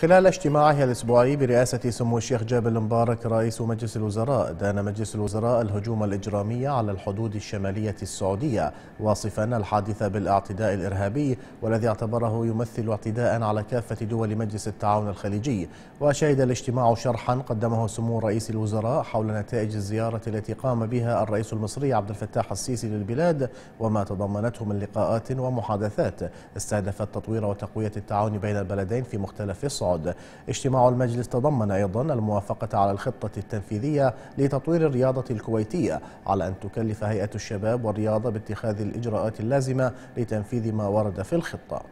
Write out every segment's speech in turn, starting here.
خلال اجتماعه الاسبوعي برئاسه سمو الشيخ جابر المبارك رئيس مجلس الوزراء دان مجلس الوزراء الهجوم الاجرامي على الحدود الشماليه السعوديه واصفا الحادث بالاعتداء الارهابي والذي اعتبره يمثل اعتداء على كافه دول مجلس التعاون الخليجي وشهد الاجتماع شرحا قدمه سمو رئيس الوزراء حول نتائج الزياره التي قام بها الرئيس المصري عبد الفتاح السيسي للبلاد وما تضمنته من لقاءات ومحادثات استهدفت تطوير وتقويه التعاون بين البلدين في مختلف الصعود الاقتصاد اجتماع المجلس تضمن أيضا الموافقة على الخطة التنفيذية لتطوير الرياضة الكويتية على أن تكلف هيئة الشباب والرياضة باتخاذ الإجراءات اللازمة لتنفيذ ما ورد في الخطة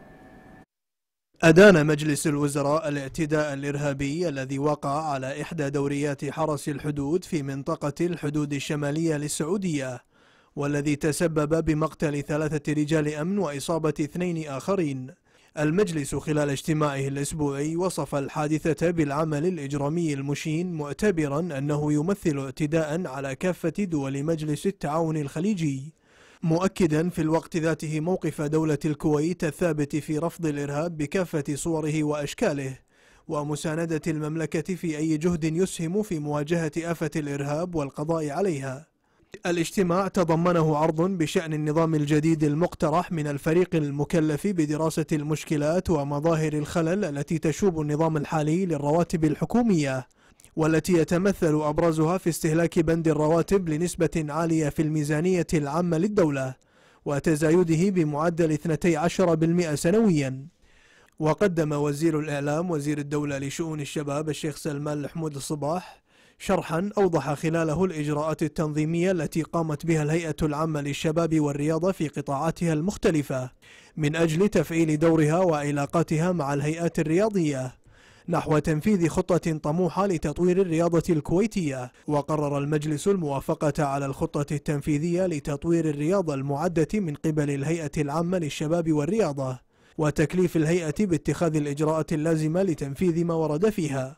أدان مجلس الوزراء الاعتداء الإرهابي الذي وقع على إحدى دوريات حرس الحدود في منطقة الحدود الشمالية للسعودية والذي تسبب بمقتل ثلاثة رجال أمن وإصابة اثنين آخرين المجلس خلال اجتماعه الأسبوعي وصف الحادثة بالعمل الإجرامي المشين معتبرا أنه يمثل اعتداء على كافة دول مجلس التعاون الخليجي مؤكدا في الوقت ذاته موقف دولة الكويت الثابت في رفض الإرهاب بكافة صوره وأشكاله ومساندة المملكة في أي جهد يسهم في مواجهة آفة الإرهاب والقضاء عليها الاجتماع تضمنه عرض بشأن النظام الجديد المقترح من الفريق المكلف بدراسة المشكلات ومظاهر الخلل التي تشوب النظام الحالي للرواتب الحكومية والتي يتمثل أبرزها في استهلاك بند الرواتب لنسبة عالية في الميزانية العامة للدولة وتزايده بمعدل 12% سنويا وقدم وزير الإعلام وزير الدولة لشؤون الشباب الشيخ سلمان الحمود الصباح شرحا أوضح خلاله الإجراءات التنظيمية التي قامت بها الهيئة العامة للشباب والرياضة في قطاعاتها المختلفة من أجل تفعيل دورها وعلاقاتها مع الهيئات الرياضية نحو تنفيذ خطة طموحة لتطوير الرياضة الكويتية وقرر المجلس الموافقة على الخطة التنفيذية لتطوير الرياضة المعدة من قبل الهيئة العامة للشباب والرياضة وتكليف الهيئة باتخاذ الإجراءات اللازمة لتنفيذ ما ورد فيها